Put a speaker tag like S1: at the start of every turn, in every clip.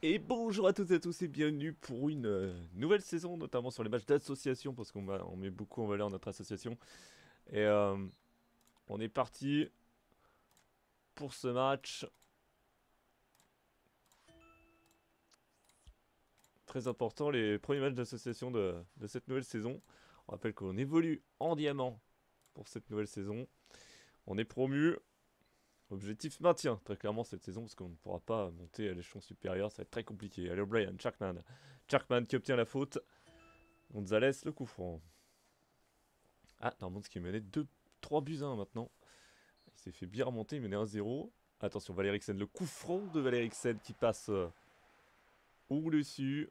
S1: Et bonjour à toutes et à tous et bienvenue pour une euh, nouvelle saison, notamment sur les matchs d'association, parce qu'on met beaucoup en valeur notre association. Et euh, on est parti pour ce match. Très important, les premiers matchs d'association de, de, cette nouvelle saison. On rappelle qu'on évolue en diamant pour cette nouvelle saison. On est promu, Objectif maintien, très clairement cette saison, parce qu'on ne pourra pas monter à l'échelon supérieur, ça va être très compliqué. Allez O'Brien, Sharkman. Sharkman qui obtient la faute. Gonzalez, le coup franc. Ah, ce qui menait 2, 3 buts 1 maintenant. Il s'est fait bien remonter, il menait 1-0. Attention, Valérixen, le coup franc de Valérixen qui passe euh, au-dessus.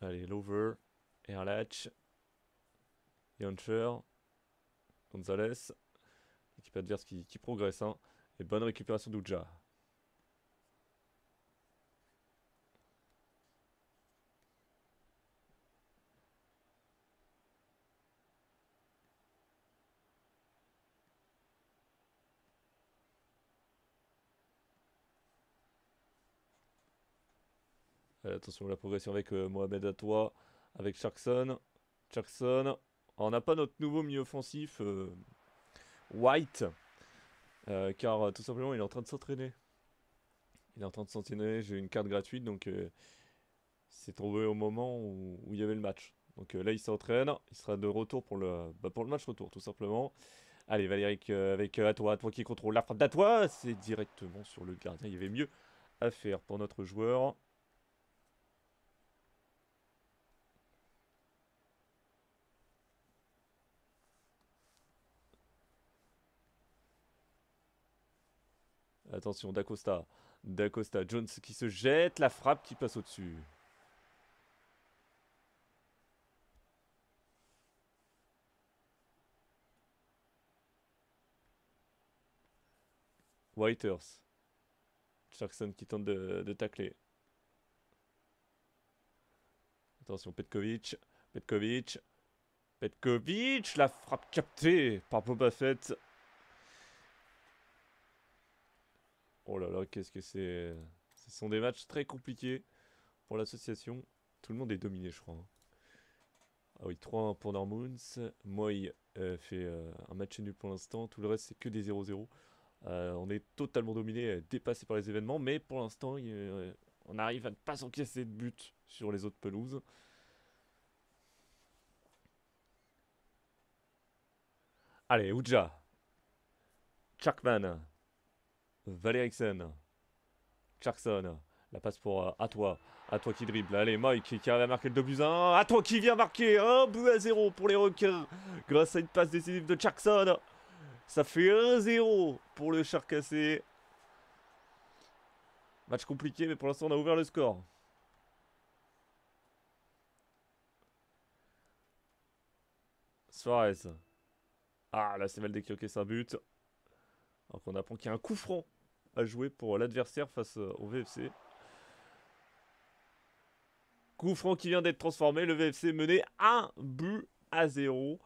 S1: Allez, l'over. Latch. Yancher, Gonzalez, équipe adverse qui, qui progresse, hein. et bonne récupération d'Uja. Attention euh, attention la progression avec euh, Mohamed Atoua, avec Sharkson. Jackson, on n'a pas notre nouveau milieu offensif euh, White, euh, car euh, tout simplement il est en train de s'entraîner. Il est en train de s'entraîner, j'ai une carte gratuite, donc c'est tombé au moment où, il y avait le match. Donc là il s'entraîne, il sera de retour pour le, bah, pour le match retour tout simplement. Allez Valérie avec à toi, à toi qui contrôle la frappe toi c'est directement sur le gardien, il y avait mieux à faire pour notre joueur. Attention, D'Acosta. D'Acosta. Jones qui se jette. La frappe qui passe au-dessus. Waiters, Jackson qui tente de, de tacler. Attention, Petkovic. Petkovic. Petkovic. La frappe captée par Boba Fett. Oh là là, qu'est-ce que c'est... Ce sont des matchs très compliqués pour l'association. Tout le monde est dominé, je crois. Hein. Ah oui, 3-1 pour Normoons. Moi, euh, fait euh, un match nul pour l'instant. Tout le reste, c'est que des 0-0. Euh, on est totalement dominé, dépassé par les événements. Mais pour l'instant, on arrive à ne pas s'encaisser de but sur les autres pelouses. Allez, Ouja. Chuckman. Valeriksen. Charkson. La passe pour euh, à toi. À toi qui dribble. Allez, Mike qui, arrive à marquer le 2 1. À toi qui vient marquer un but à 0 pour les requins. Grâce à une passe décisive de Charkson. Ça fait 1-0 pour le Charcassé. Match compliqué, mais pour l'instant, on a ouvert le score. Suarez. Ah, là, c'est mal décroqué, c'est un but. Alors qu'on apprend qu'il y a un coup franc à jouer pour l'adversaire face euh, au VFC. Coup franc qui vient d'être transformé. Le VFC mené 1 but à 0.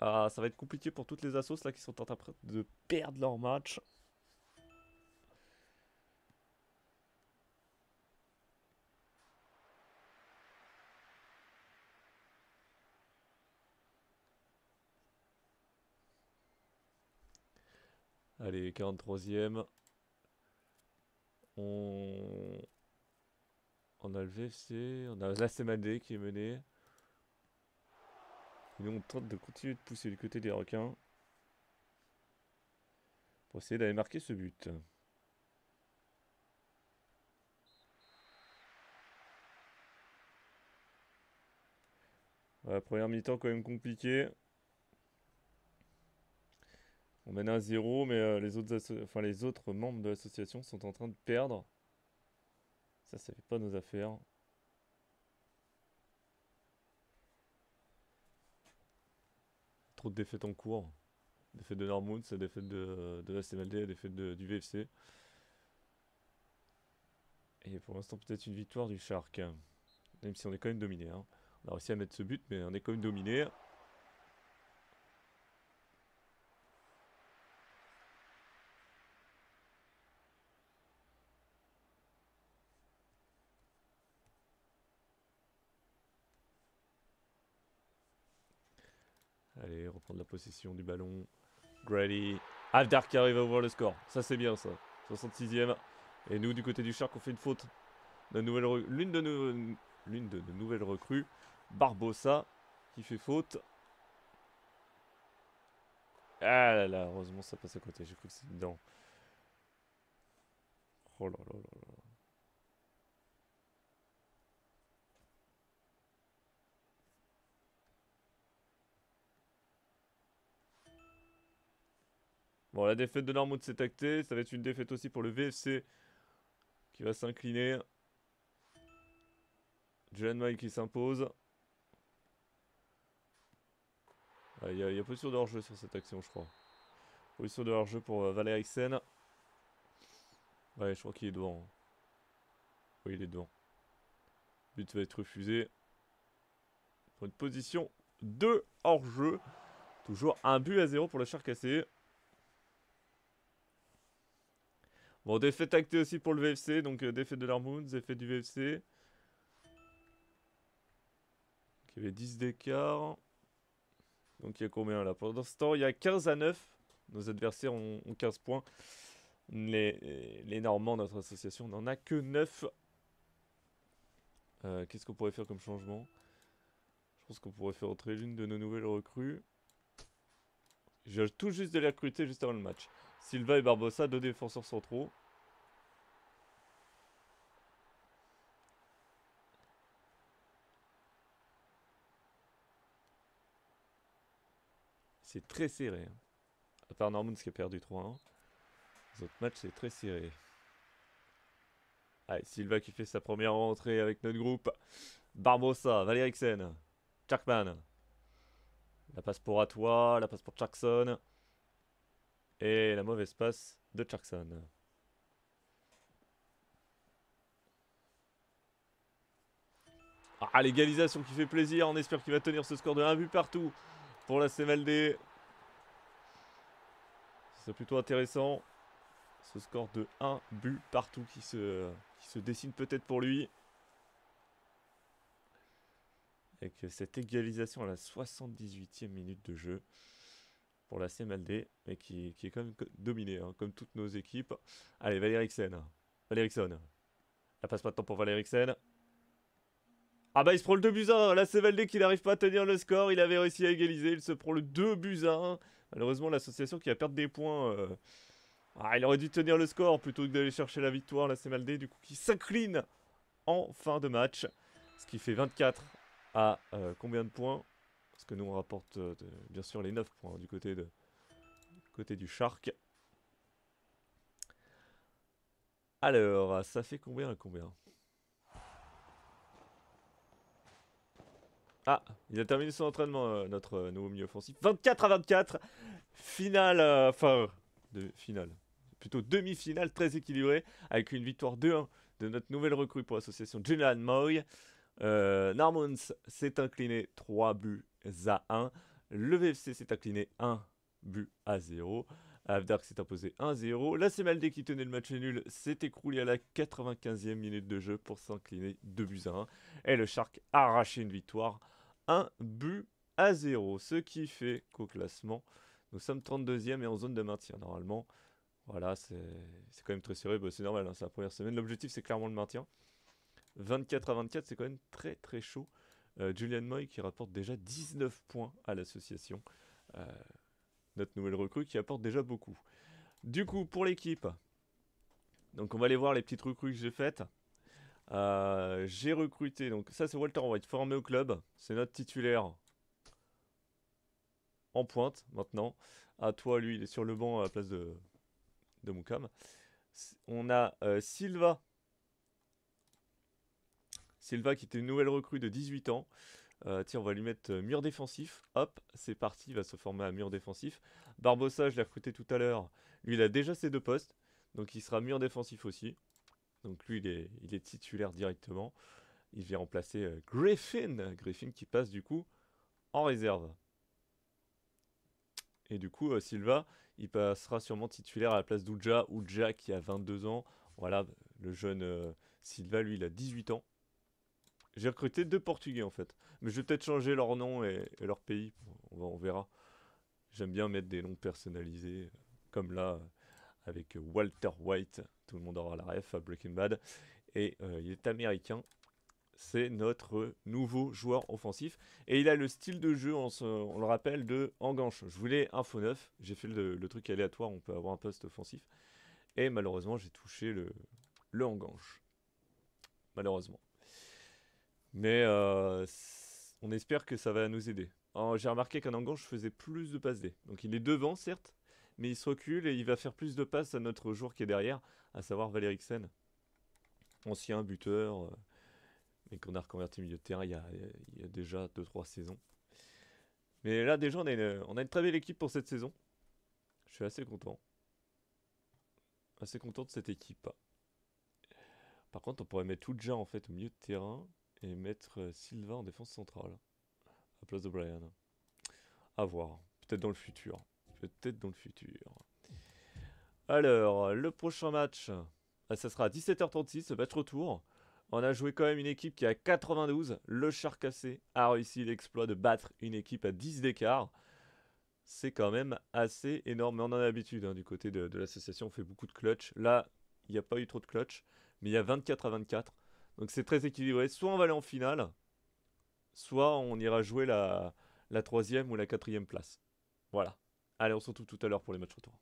S1: Ah, ça va être compliqué pour toutes les assos là qui sont en train de perdre leur match. Allez, 43e. On... a le VFC, on a CMAD qui est mené. Et nous on tente de continuer de pousser du côté des requins. Pour essayer d'aller marquer ce but. La première mi-temps quand même compliquée. On mène à zéro, mais euh, les, autres membres de l'association sont en train de perdre. Ça, ça fait pas nos affaires. Trop de défaites en cours. Défaites de des défaite de, de la CMLD, défaite du VFC. Et pour l'instant, peut-être une victoire du Shark. Même si on est quand même dominé. Hein. On a réussi à mettre ce but, mais on est quand même dominé. Allez, reprendre la possession du ballon. Grady. Aldar qui arrive à ouvrir le score. Ça, c'est bien, ça. 66e. Et nous, du côté du Shark, on fait une faute. L'une de, de nos nouvelles recrues, Barbossa, qui fait faute. Ah là là, heureusement, ça passe à côté. J'ai cru que c'était dedans. Oh là là là Bon, la défaite de Normand s'est actée. Ça va être une défaite aussi pour le VFC qui va s'incliner. Jalen Mike qui s'impose. Ah, il y, a position de hors-jeu sur cette action, je crois. Position de hors-jeu pour euh, Valérie Sen. Ouais, je crois qu'il est devant. Oui, il est devant. Le but va être refusé. Pour une position de hors-jeu. Toujours un but à zéro pour la char cassé. Bon, défait tacté aussi pour le VFC, donc euh, défaite défait de l'Armoon, défait du VFC. il y avait 10 d'écart. Donc il y a combien là Pendant ce temps, il y a 15 à 9. Nos adversaires ont, 15 points. Les, les Normands, notre association, n'en a que 9. Euh, qu'est-ce qu'on pourrait faire comme changement Je pense qu'on pourrait faire entrer l'une de nos nouvelles recrues. Je tout juste de les recruter juste avant le match. Silva et Barbossa, deux défenseurs centraux. C'est très serré. À hein. part Normans qui a perdu 3-1. Les autres matchs, c'est très serré. Allez, Silva qui fait sa première rentrée avec notre groupe. Barbossa, Valeriksen, Chakman. La passe pour Atois, la passe pour Jackson. Et la mauvaise passe de Charkson. Ah, l'égalisation qui fait plaisir. On espère qu'il va tenir ce score de 1 but partout pour la CMLD. C'est plutôt intéressant. Ce score de 1 but partout qui se, qui se dessine peut-être pour lui. Avec cette égalisation à la 78e minute de jeu pour la CMLD, mais qui, est quand même dominée, hein, comme toutes nos équipes. Allez, Valérixen. Valérixen. La passe pas de temps pour Valérixen. Ah bah il se prend le 2 buts 1, la CMLD qui n'arrive pas à tenir le score, il avait réussi à égaliser, il se prend le 2 buts 1. Malheureusement l'association qui va perdre des points, euh, ah, il aurait dû tenir le score plutôt que d'aller chercher la victoire, la CMLD du coup qui s'incline en fin de match. Ce qui fait 24 à euh, combien de points parce que nous, on rapporte euh, bien sûr les 9 points du, côté de, du côté du Shark. Alors, ça fait combien combien Ah, il a terminé son entraînement, euh, notre euh, nouveau milieu offensif. 24 à 24 Finale, enfin, finale. Plutôt demi-finale très équilibrée, avec une victoire 2-1 de notre nouvelle recrue pour l'association Julian Moy. Euh, Narmons s'est incliné 3 buts à 1. Le VFC s'est incliné 1 but à 0. Avdark s'est imposé 1-0. La CMLD qui tenait le match nul s'est écroulé à la 95e minute de jeu pour s'incliner 2 buts à 1. Et le Shark a arraché une victoire 1 but à 0. Ce qui fait qu'au classement, nous sommes 32e et en zone de maintien. Normalement, voilà, c'est quand même très serré. Bah, c'est normal, hein, c'est la première semaine. L'objectif, c'est clairement le maintien. 24 à 24, c'est quand même très très chaud. Euh, Julian Moy qui rapporte déjà 19 points à l'association. Euh, notre nouvelle recrue qui apporte déjà beaucoup. Du coup, pour l'équipe, donc on va aller voir les petites recrues que j'ai faites. Euh, j'ai recruté, donc ça c'est Walter être formé au club. C'est notre titulaire en pointe maintenant. À ah, toi, lui, il est sur le banc à la place de, de Moukam. On a Sylvain. Silva Silva qui était une nouvelle recrue de 18 ans. Euh, tiens, on va lui mettre euh, mur défensif. Hop, c'est parti, il va se former à mur défensif. Barbossa, je l'ai recruté tout à l'heure. Lui, il a déjà ses deux postes. Donc il sera mur défensif aussi. Donc lui, il est, titulaire directement. Il vient remplacer euh, Griffin. Griffin qui passe du coup en réserve. Et du coup, Silva, il passera sûrement titulaire à la place d'Ouja. Ouja qui a 22 ans. Voilà, le jeune Silva, lui, il a 18 ans. J'ai recruté deux Portugais en fait. Mais je vais peut-être changer leur nom et, leur pays. On, va, on verra. J'aime bien mettre des noms personnalisés. Comme là, avec Walter White. Tout le monde aura la ref à Breaking Bad. Et euh, il est américain. C'est notre nouveau joueur offensif. Et il a le style de jeu, on, le rappelle, de Enganche. Je voulais info faux neuf. J'ai fait le, truc aléatoire. On peut avoir un poste offensif. Et malheureusement, j'ai touché le Enganche. Malheureusement. Mais euh, on espère que ça va nous aider. J'ai remarqué qu'un Angon, je faisais plus de passes D. Donc il est devant, certes, mais il se recule et il va faire plus de passes à notre joueur qui est derrière, à savoir Valérixen, ancien buteur, euh, mais qu'on a reconverti milieu de terrain il y a, déjà 2-3 saisons. Mais là, déjà, on a, une, très belle équipe pour cette saison. Je suis assez content. Assez content de cette équipe. Par contre, on pourrait mettre tout en fait au milieu de terrain et mettre euh, Sylvain en défense centrale à place de Brian. À voir. Peut-être dans le futur. Peut-être dans le futur. Alors, le prochain match, ah, ça sera à 17h36, match retour. On a joué quand même une équipe qui a 92. Le char cassé a réussi l'exploit de battre une équipe à 10 d'écart. C'est quand même assez énorme. Mais on en a l'habitude hein, du côté de, de l'association. On fait beaucoup de clutch. Là, il n'y a pas eu trop de clutch. Mais il y a 24 à 24. Donc c'est très équilibré. Soit on va aller en finale, soit on ira jouer la, troisième ou la quatrième place. Voilà. Allez, on se retrouve tout à l'heure pour les matchs retour.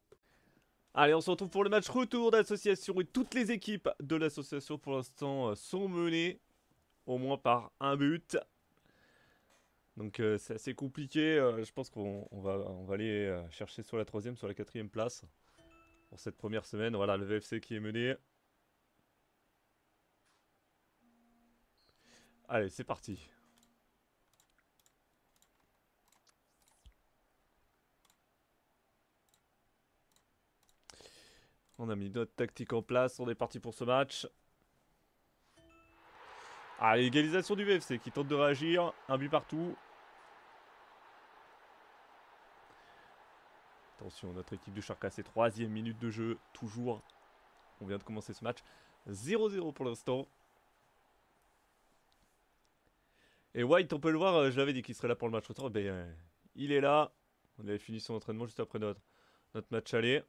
S1: Allez, on se retrouve pour le match retour d'association et toutes les équipes de l'association pour l'instant euh, sont menées au moins par un but. Donc euh, c'est assez compliqué, euh, je pense qu'on va, aller chercher soit la troisième, soit la quatrième place pour cette première semaine. Voilà le VFC qui est mené, Allez, c'est parti. On a mis notre tactique en place, on est parti pour ce match. Ah, l'égalisation du VFC qui tente de réagir, un but partout. Attention, notre équipe du Charcassé, 3 troisième minute de jeu, toujours. On vient de commencer ce match. 0-0 pour l'instant. Et White, on peut le voir, euh, je l'avais dit qu'il serait là pour le match retour. Ben, il est là. On avait fini son entraînement juste après notre, notre match aller.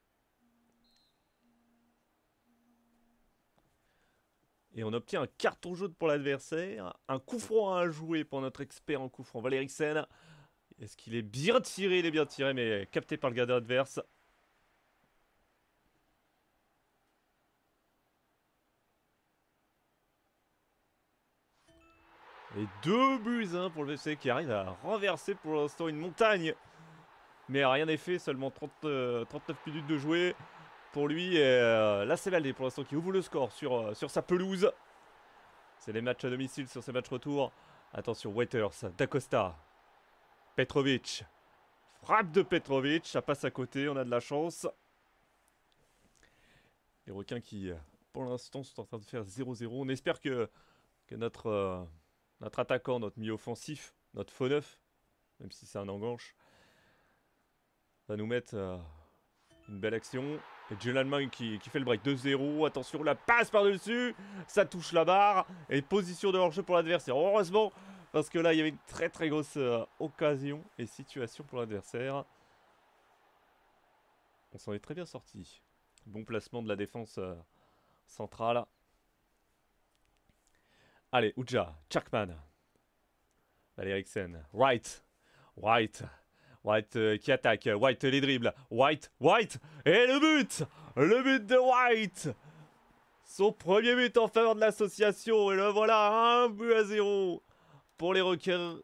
S1: Et on obtient un carton jaune pour l'adversaire. Un coup franc à jouer pour notre expert en coup franc, Valérie Sen. Est-ce qu'il est bien tiré Il est bien tiré, mais capté par le gardien adverse. deux buts hein, pour le Vc qui arrive à renverser pour l'instant une montagne. Mais rien n'est fait, seulement 30, 39 euh, minutes de jouer pour lui. Et euh, là, c'est Valdé pour l'instant qui ouvre le score sur, euh, sur sa pelouse. C'est les matchs à domicile sur ces matchs retour. Attention, Waiters, Dacosta, Petrovic. Frappe de Petrovic, ça passe à côté, on a de la chance. Les requins qui, pour l'instant, sont en train de faire 0-0. On espère que, que notre... Notre attaquant, notre milieu offensif, notre faux neuf, même si c'est un enganche, va nous mettre euh, une belle action. Et Jill qui, qui fait le break 2-0. Attention, la passe par-dessus. Ça touche la barre. Et position de hors-jeu pour l'adversaire. Heureusement, parce que là, il y avait une très très grosse euh, occasion et situation pour l'adversaire. On s'en est très bien sorti. Bon placement de la défense euh, centrale. Allez, Uja, Chuckman, Valérie White, White, White euh, qui attaque, White les dribbles, White, White, et le but Le but de White Son premier but en faveur de l'association, et le voilà, un but à zéro pour les Rockers.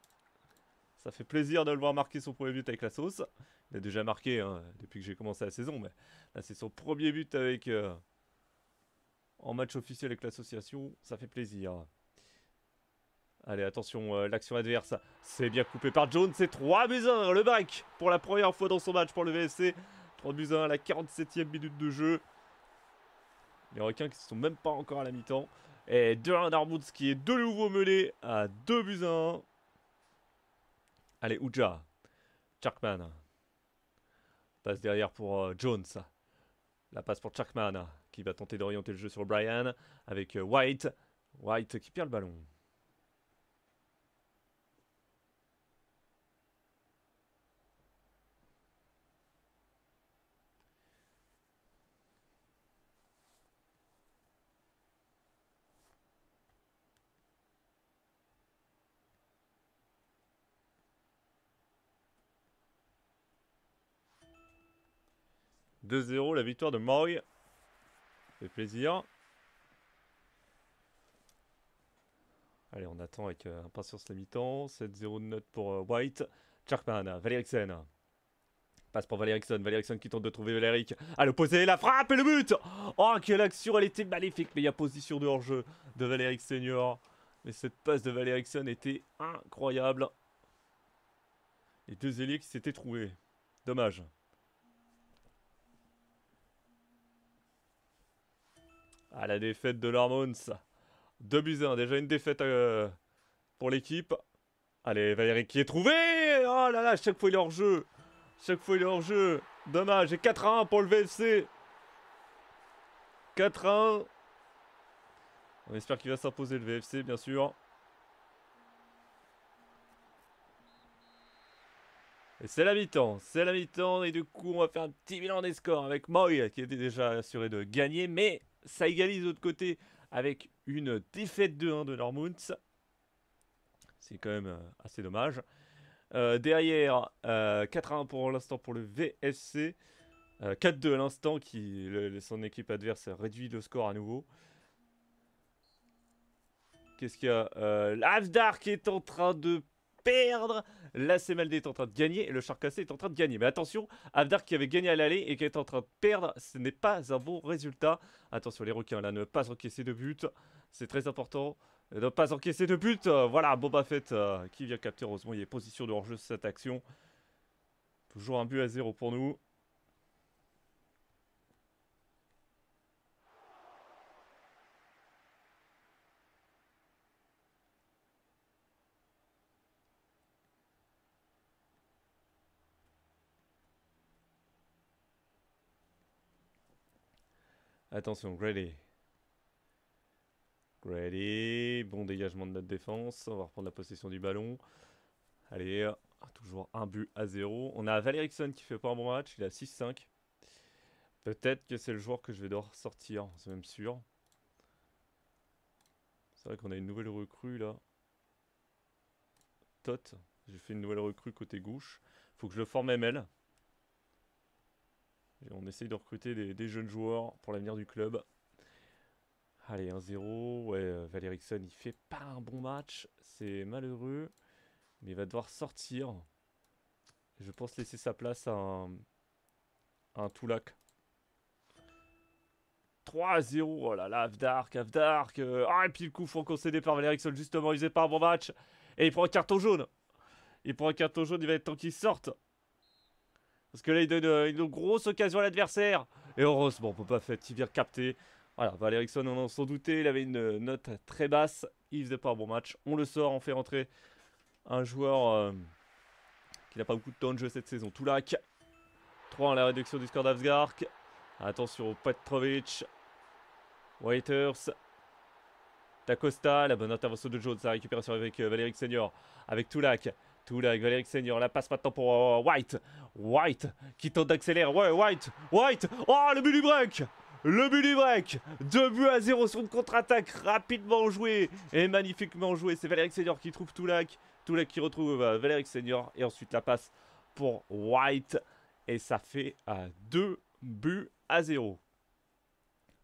S1: Ça fait plaisir de le voir marquer son premier but avec la sauce. Il a déjà marqué hein, depuis que j'ai commencé la saison, mais là c'est son premier but avec euh, en match officiel avec l'association, ça fait plaisir. Allez, attention, euh, l'action adverse. C'est bien coupé par Jones. C'est 3 buts 1. Le break pour la première fois dans son match pour le VSC 3 buts 1 à la 47e minute de jeu. Les requins qui ne sont même pas encore à la mi-temps. Et 2-1 qui est de nouveau mené à 2 buts 1. Allez, Uja Charkman. Passe derrière pour euh, Jones. La passe pour Charkman qui va tenter d'orienter le jeu sur Brian avec euh, White. White qui perd le ballon. 2-0, la victoire de Moy. Fait plaisir. Allez, on attend avec euh, impatience la mi-temps. 7-0 de note pour euh, White. Charkman, Valeriksen. Passe pour Valeriksen. Valeriksen qui tente de trouver Valéric. À l'opposé, la frappe et le but Oh, quelle action Elle était maléfique. Mais il y a position de hors-jeu de Valéric Senior. Mais cette passe de Valeriksen était incroyable. Les deux ailiers qui s'étaient trouvés. Dommage. à la défaite de l'Hormones. Deux buts déjà une défaite euh, pour l'équipe. Allez, Valérie qui est trouvé Oh là là, chaque fois il est hors jeu Chaque fois il est hors jeu Dommage, et 4 à 1 pour le VFC 4 1 On espère qu'il va s'imposer le VFC, bien sûr. Et c'est la mi-temps, c'est la mi-temps, et du coup on va faire un petit bilan des scores avec Moy qui était déjà assuré de gagner, mais ça égalise de l'autre côté avec une défaite de 1 de Normouns. C'est quand même euh, assez dommage. Euh, derrière, euh, 4-1 pour l'instant pour le VFC. 4-2 euh, à l'instant, qui son équipe adverse réduit le score à nouveau. Qu'est-ce qu'il y a L'Avdar qui est en train de perdre. La CMLD est en train de gagner et le cassé est en train de gagner. Mais attention, Abdar qui avait gagné à l'aller et qui est en train de perdre, ce n'est pas un bon résultat. Attention les requins là, ne pas encaisser de but, c'est très important. Ne pas encaisser de but, voilà Boba Fett euh, qui vient capter, heureusement il est position de hors-jeu cette action. Toujours un but à zéro pour nous. Attention, Grady. Grady, bon dégagement de notre défense. On va reprendre la possession du ballon. Allez, toujours un but à zéro. On a Valerickson qui fait pas un bon match, il a 6-5. Peut-être que c'est le joueur que je vais devoir sortir, c'est même sûr. C'est vrai qu'on a une nouvelle recrue là. Tot, j'ai fait une nouvelle recrue côté gauche. Faut que je le forme ML on essaye de recruter des, jeunes joueurs pour l'avenir du club. Allez, 1-0. Ouais, euh, Valerickson, il fait pas un bon match. C'est malheureux. Mais il va devoir sortir. Je pense laisser sa place à un, un Toulac. 3-0. Oh là là, Avdark, Avdark. Euh, ah, et puis le coup franc concédé par Valerickson, justement, il faisait pas un bon match. Et il prend un carton jaune. Il prend un carton jaune, il va être temps qu'il sorte. Parce que là, il donne euh, une grosse occasion à l'adversaire. Et heureusement, on peut pas il vient capter. Voilà, Valerickson, on en s'en doutait. Il avait une euh, note très basse. Il faisait pas un bon match. On le sort, on fait rentrer un joueur euh, qui n'a pas beaucoup de temps de jeu cette saison. Toulak. 3 à la réduction du score d'Avsgark. Attention, au Petrovic. Waiters. Tacosta, la bonne intervention de Jones, Sa récupération avec euh, Senior, avec Toulak. Toulac, Senior. La passe maintenant pour euh, White. White qui tente d'accélérer. Ouais, White. White. Oh, le but du break. Le but du break Deux buts à zéro sur une contre-attaque rapidement joué et magnifiquement joué. C'est Valérie Senior qui trouve Toulac. Toulac qui retrouve euh, Senior et ensuite la passe pour White. Et ça fait euh, deux buts à zéro.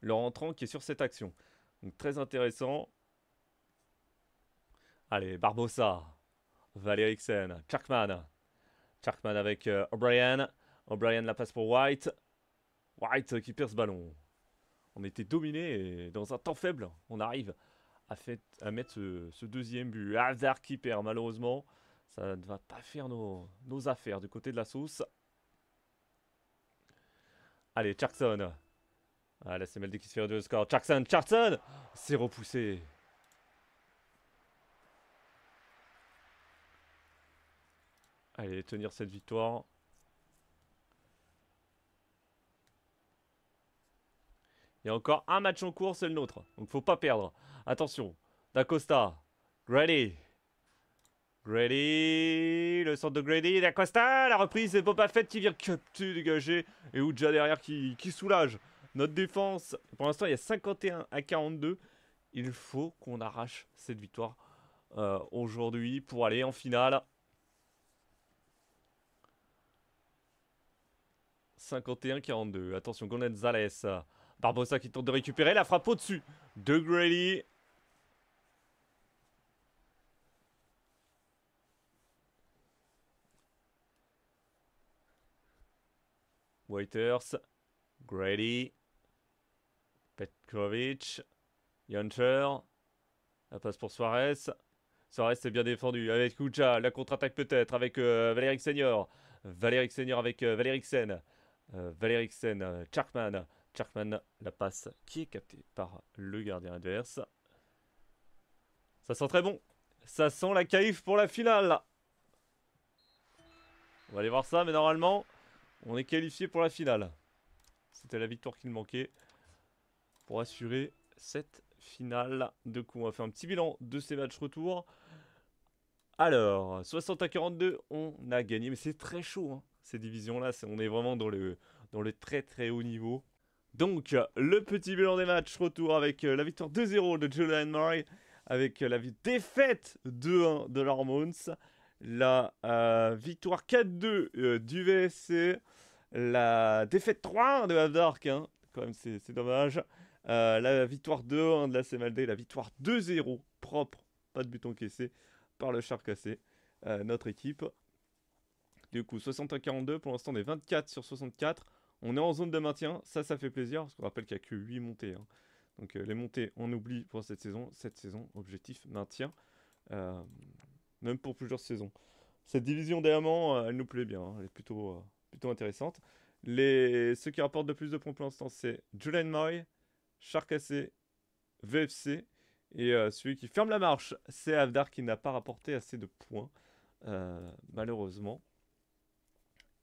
S1: Le rentrant qui est sur cette action. Donc très intéressant. Allez, Barbossa. Valérie Xen. Charkman. Charkman avec euh, O'Brien. O'Brien la passe pour White. White qui perd ce ballon. On était dominé et dans un temps faible, on arrive à, fait, à mettre ce, deuxième but. Hazard qui perd malheureusement. Ça ne va pas faire nos, affaires du côté de la sauce. Allez, Charkson, Ah, la CMLD qui se fait deux score. Charkson, Charkson, C'est repoussé. Allez, tenir cette victoire. Il y a encore un match en cours, c'est le nôtre. Donc faut pas perdre. Attention. D'Acosta. Grady. Grady. Le centre de Grady. Costa. La reprise, c'est Boba Fett qui vient capter, dégager. Et Ouja derrière qui, soulage notre défense. Pour l'instant, il y a 51 à 42. Il faut qu'on arrache cette victoire euh, aujourd'hui pour aller en finale. 51-42. Attention, Gonzalez. Euh, Barbosa qui tente de récupérer la frappe au-dessus de Grady. Waiters, Grady, Petkovic, Yoncher, la passe pour Suarez. Suarez c'est bien défendu avec Kucha, la contre-attaque peut-être avec euh, Valéric Senior. Valéric Senior avec euh, Valéric Sen. Euh, Valéry Valeriksen, euh, Charkman. Charkman, la passe qui est captée par le gardien adverse. Ça sent très bon. Ça sent la caïf pour la finale. On va aller voir ça, mais normalement, on est qualifié pour la finale. C'était la victoire qu'il manquait pour assurer cette finale. De coup, on va faire un petit bilan de ces matchs retour. Alors, 60 à 42, on a gagné, mais c'est très chaud. Hein ces divisions-là. On est vraiment dans le, très très haut niveau. Donc, le petit bilan des matchs, retour avec euh, la victoire 2-0 de Julian Murray, avec la défaite 2-1 de l'Hormones, la victoire 4-2 du VSC, la défaite 3-1 de Havdark, quand même c'est dommage, euh, la victoire 2-1 de la CMLD, la victoire 2-0 propre, pas de but encaissé, par le char cassé, euh, notre équipe. Du coup, à 42 pour l'instant des est 24 sur 64. On est en zone de maintien, ça, ça fait plaisir, parce qu'on rappelle qu'il n'y a que 8 montées. Hein. Donc euh, les montées, on oublie pour cette saison. Cette saison, objectif maintien, euh, même pour plusieurs saisons. Cette division des amants euh, elle nous plaît bien, hein. elle est plutôt, plutôt intéressante. Les... Ceux qui rapportent le plus de points pour l'instant, c'est Julian Moy, Charcassé, VFC. Et celui qui ferme la marche, c'est Avdar qui n'a pas rapporté assez de points, malheureusement.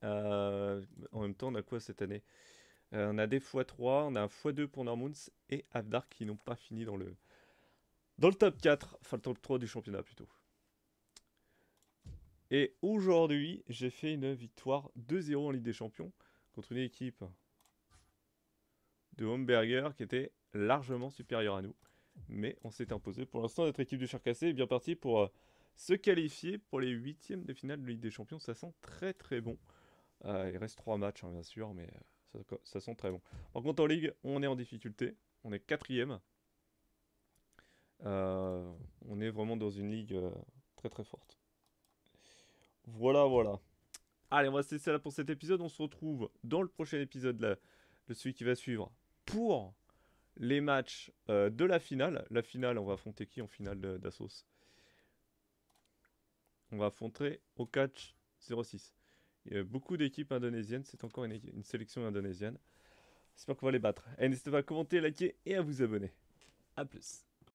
S1: Euh, en même temps, on a quoi cette année euh, On a des x3, on a un x2 pour Normoons et Abdark qui n'ont pas fini dans le, dans le top 4, enfin le top 3 du championnat plutôt. Et aujourd'hui, j'ai fait une victoire 2-0 en Ligue des Champions contre une équipe de Homberger qui était largement supérieure à nous. Mais on s'est imposé. Pour l'instant, notre équipe du charcassé est bien partie pour euh, se qualifier pour les huitièmes de finale de Ligue des Champions. Ça sent très très bon. Euh, il reste 3 matchs, hein, bien sûr, mais euh, ça, sent très bon. Par contre, en Ligue, on est en difficulté. On est quatrième. Euh, on est vraiment dans une ligue euh, très très forte. Voilà, voilà. Allez, on va se là pour cet épisode. On se retrouve dans le prochain épisode, de celui qui va suivre, pour les matchs de la finale. La finale, on va affronter qui en finale d'Assos On va affronter au catch 06. Il y a beaucoup d'équipes indonésiennes. C'est encore une, sélection indonésienne. J'espère qu'on va les battre. n'hésitez pas à commenter, liker et à vous abonner. A plus.